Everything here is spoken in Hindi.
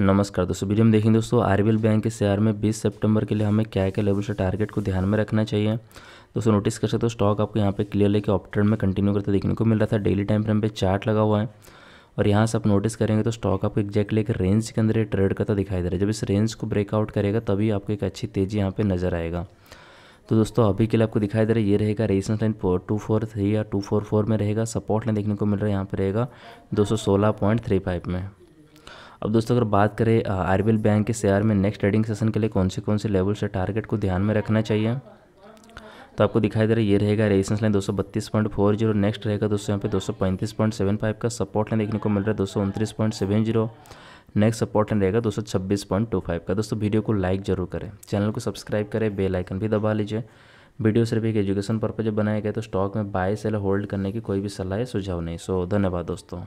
नमस्कार दोस्तों वीडियो में देखेंगे दोस्तों आर बैंक के शेयर में 20 सितंबर के लिए हमें क्या क्या लेवल से टारगेट को ध्यान में रखना चाहिए दोस्तों नोटिस कर सकते हो स्टॉक आपको यहाँ पे क्लियर लेके ऑफ ट्रेंड में कंटिन्यू करते देखने को मिल रहा था डेली टाइम फ्रेम पे चार्ट लगा हुआ है और यहाँ से आप नोटिस करेंगे तो स्टॉक आपको एग्जैक्टली एक रेंज के अंदर ट्रेड करता दिखाई दे रहा है जब इस रेंज को ब्रेकआउट करेगा तभी आपको एक अच्छी तेज़ी यहाँ पर नजर आएगा तो दोस्तों अभी के लिए आपको दिखाई दे रहा है ये रहेगा resistance line two four three या टू फोर फोर में रहेगा सपोर्ट लाइन देखने को मिल रहा है यहाँ पर रहेगा दो सौ सोलह पॉइंट थ्री फाइव में अब दोस्तों अगर बात करें आर बैंक के शेयर में नेक्स्ट ट्रेडिंग सेशन के लिए कौन से कौन से लेवल से टारगेट को ध्यान में रखना चाहिए तो आपको दिखाई दे रहा है ये रहेगा रेजिस्टेंस लाइन दो सौ बत्तीस पॉइंट फोर जीरो नेक्स्ट रहेगा दोस्तों यहाँ पे दो सौ पैंतीस पॉइंट सेवन फाइव का सपोर्ट लाइन देखने को मिल रहा है दो सौ उनतीस point seven zero next support line रहेगा दो सौ छब्बीस पॉइंट टू फाइव का दोस्तों वीडियो को लाइक जरूर करें चैनल को सब्सक्राइब करें बेल आइकन भी दबा लीजिए वीडियो सिर्फ एक एजुकेशन पर्पज बनाया गया तो स्टॉक में बाय सेल होल्ड करने की कोई भी सलाह या सुझाव नहीं सो धन्यवाद दोस्तों